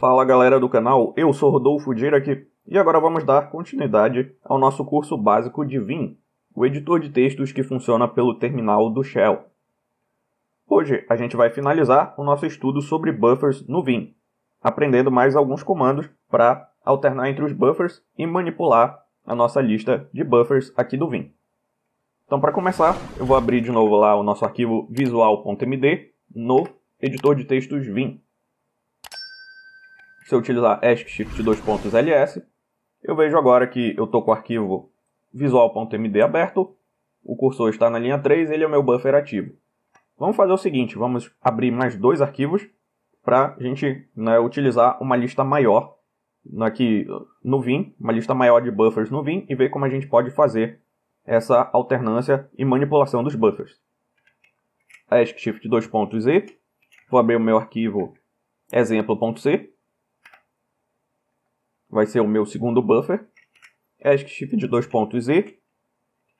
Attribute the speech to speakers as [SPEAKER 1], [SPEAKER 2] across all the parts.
[SPEAKER 1] Fala galera do canal, eu sou Rodolfo Dirac e agora vamos dar continuidade ao nosso curso básico de Vim, o editor de textos que funciona pelo terminal do Shell. Hoje a gente vai finalizar o nosso estudo sobre buffers no Vim, aprendendo mais alguns comandos para alternar entre os buffers e manipular a nossa lista de buffers aqui do Vim. Então para começar, eu vou abrir de novo lá o nosso arquivo visual.md no editor de textos Vim se eu utilizar ASCII-Shift 2.ls, eu vejo agora que eu estou com o arquivo visual.md aberto, o cursor está na linha 3, ele é o meu buffer ativo. Vamos fazer o seguinte, vamos abrir mais dois arquivos para a gente né, utilizar uma lista maior aqui né, no Vim, uma lista maior de buffers no Vim e ver como a gente pode fazer essa alternância e manipulação dos buffers. ASCII Shift 2.z, vou abrir o meu arquivo exemplo.c, vai ser o meu segundo buffer. ESCShift de 2 pontos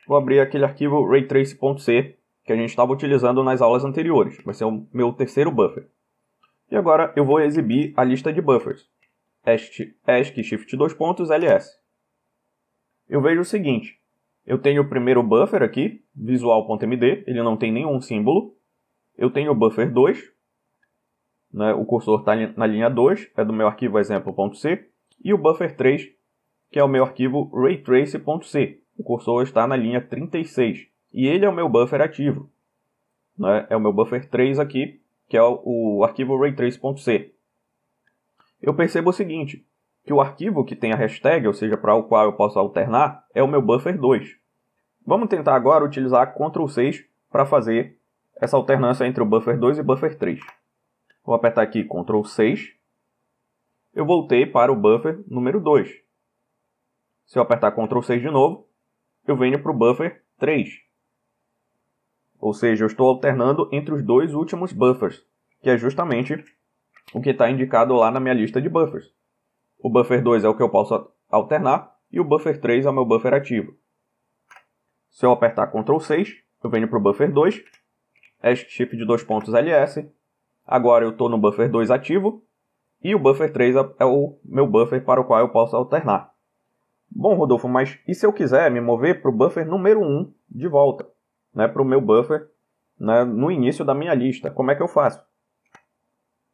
[SPEAKER 1] vou abrir aquele arquivo raytrace.c que a gente estava utilizando nas aulas anteriores. Vai ser o meu terceiro buffer. E agora eu vou exibir a lista de buffers. ESCShift 2 pontos ls. Eu vejo o seguinte, eu tenho o primeiro buffer aqui, visual.md, ele não tem nenhum símbolo. Eu tenho o buffer 2, né, o cursor está na linha 2, é do meu arquivo exemplo.c e o buffer 3, que é o meu arquivo raytrace.c. O cursor está na linha 36 e ele é o meu buffer ativo. Né? É o meu buffer 3 aqui, que é o, o arquivo raytrace.c. Eu percebo o seguinte, que o arquivo que tem a hashtag, ou seja, para o qual eu posso alternar, é o meu buffer 2. Vamos tentar agora utilizar Ctrl 6 para fazer essa alternância entre o buffer 2 e buffer 3. Vou apertar aqui Ctrl 6 eu voltei para o buffer número 2. Se eu apertar Ctrl 6 de novo, eu venho para o buffer 3. Ou seja, eu estou alternando entre os dois últimos buffers, que é justamente o que está indicado lá na minha lista de buffers. O buffer 2 é o que eu posso alternar e o buffer 3 é o meu buffer ativo. Se eu apertar Ctrl 6, eu venho para o buffer 2, Shift de dois pontos LS. Agora eu estou no buffer 2 ativo e o buffer 3 é, é o meu buffer para o qual eu posso alternar. Bom, Rodolfo, mas e se eu quiser me mover para o buffer número 1 de volta? Né, para o meu buffer né, no início da minha lista. Como é que eu faço?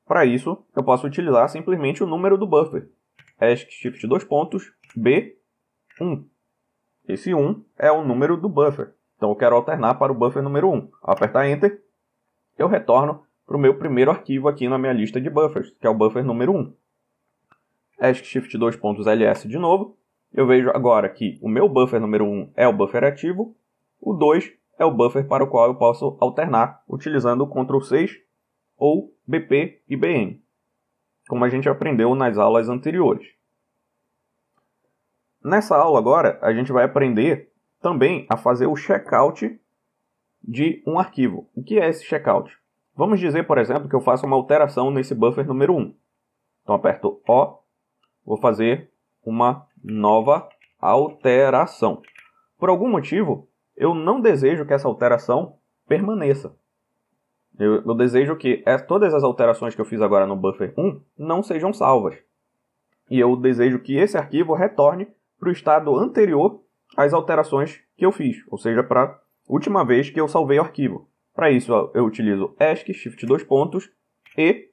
[SPEAKER 1] Para isso, eu posso utilizar simplesmente o número do buffer. ESC shift 2 pontos B1. Esse 1 é o número do buffer. Então eu quero alternar para o buffer número 1. Ao apertar Enter, eu retorno para o meu primeiro arquivo aqui na minha lista de buffers, que é o buffer número 1. shift 2.ls de novo. Eu vejo agora que o meu buffer número 1 é o buffer ativo, o 2 é o buffer para o qual eu posso alternar utilizando o Ctrl 6 ou BP e BN, como a gente aprendeu nas aulas anteriores. Nessa aula agora, a gente vai aprender também a fazer o checkout de um arquivo. O que é esse checkout? Vamos dizer, por exemplo, que eu faço uma alteração nesse buffer número 1. Então aperto O, vou fazer uma nova alteração. Por algum motivo, eu não desejo que essa alteração permaneça. Eu, eu desejo que é, todas as alterações que eu fiz agora no buffer 1 não sejam salvas. E eu desejo que esse arquivo retorne para o estado anterior às alterações que eu fiz, ou seja, para a última vez que eu salvei o arquivo. Para isso eu utilizo ESC, shift dois pontos, e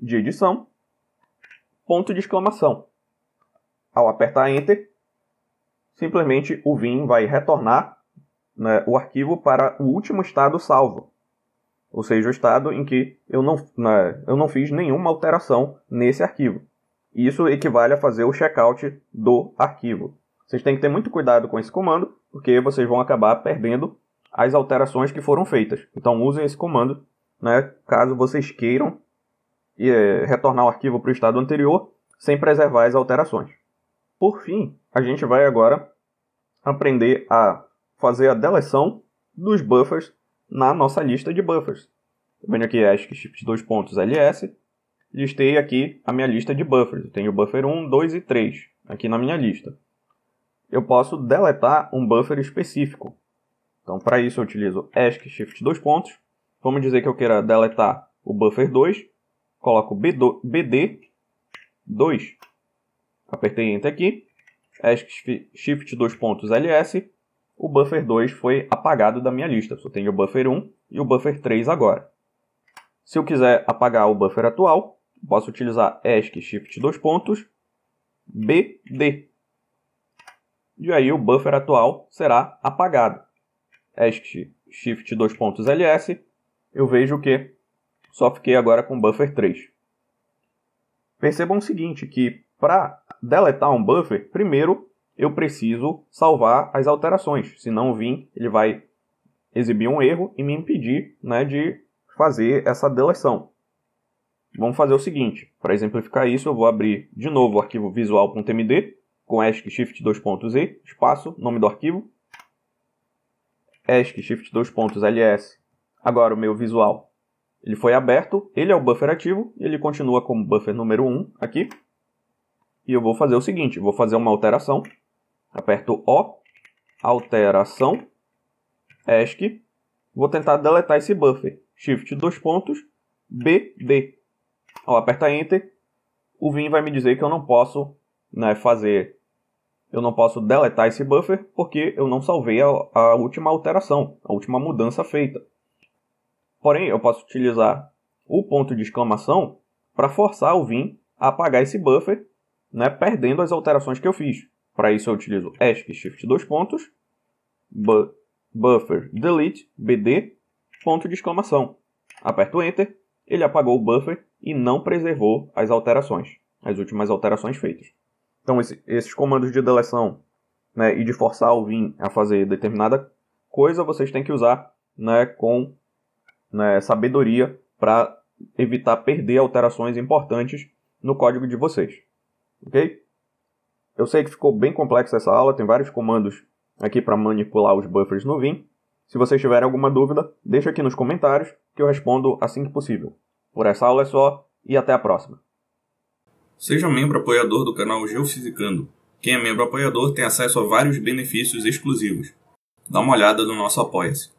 [SPEAKER 1] de edição, ponto de exclamação. Ao apertar Enter, simplesmente o Vim vai retornar né, o arquivo para o último estado salvo. Ou seja, o estado em que eu não, né, eu não fiz nenhuma alteração nesse arquivo. Isso equivale a fazer o checkout do arquivo. Vocês têm que ter muito cuidado com esse comando, porque vocês vão acabar perdendo as alterações que foram feitas. Então usem esse comando, né, caso vocês queiram e, é, retornar o arquivo para o estado anterior sem preservar as alterações. Por fim, a gente vai agora aprender a fazer a deleção dos buffers na nossa lista de buffers. Eu tá venho aqui em dois pontos ls, listei aqui a minha lista de buffers. Eu tenho buffer 1, 2 e 3 aqui na minha lista. Eu posso deletar um buffer específico, então, para isso, eu utilizo ESC Shift 2 pontos. Vamos dizer que eu queira deletar o buffer 2. Coloco b BD 2. Apertei Enter aqui. ESC Shift 2 pontos LS. O buffer 2 foi apagado da minha lista. Só tenho o buffer 1 e o buffer 3 agora. Se eu quiser apagar o buffer atual, posso utilizar ESC Shift 2 pontos BD. E aí o buffer atual será apagado. EST Shift 2.ls, eu vejo que só fiquei agora com buffer 3. Percebam o seguinte, que para deletar um buffer, primeiro eu preciso salvar as alterações. Se não vir, ele vai exibir um erro e me impedir né, de fazer essa deleção. Vamos fazer o seguinte, para exemplificar isso, eu vou abrir de novo o arquivo visual.md com ESC Shift 2.z, espaço, nome do arquivo, ESC Shift 2 pontos LS. Agora o meu visual. Ele foi aberto, ele é o buffer ativo, e ele continua como buffer número 1 aqui. E eu vou fazer o seguinte, vou fazer uma alteração. Aperto O, alteração, ESC. Vou tentar deletar esse buffer. Shift 2 pontos, BD. Ao apertar Enter, o Vim vai me dizer que eu não posso né, fazer eu não posso deletar esse buffer porque eu não salvei a, a última alteração, a última mudança feita. Porém, eu posso utilizar o ponto de exclamação para forçar o Vim a apagar esse buffer, né, perdendo as alterações que eu fiz. Para isso eu utilizo ESC shift dois pontos, bu buffer delete bd ponto de exclamação. Aperto enter, ele apagou o buffer e não preservou as alterações, as últimas alterações feitas. Então, esse, esses comandos de deleção né, e de forçar o Vim a fazer determinada coisa, vocês têm que usar né, com né, sabedoria para evitar perder alterações importantes no código de vocês. Ok? Eu sei que ficou bem complexa essa aula, tem vários comandos aqui para manipular os buffers no Vim. Se vocês tiverem alguma dúvida, deixa aqui nos comentários que eu respondo assim que possível. Por essa aula é só e até a próxima. Seja membro apoiador do canal Geofisicando. Quem é membro apoiador tem acesso a vários benefícios exclusivos. Dá uma olhada no nosso Apoia-se.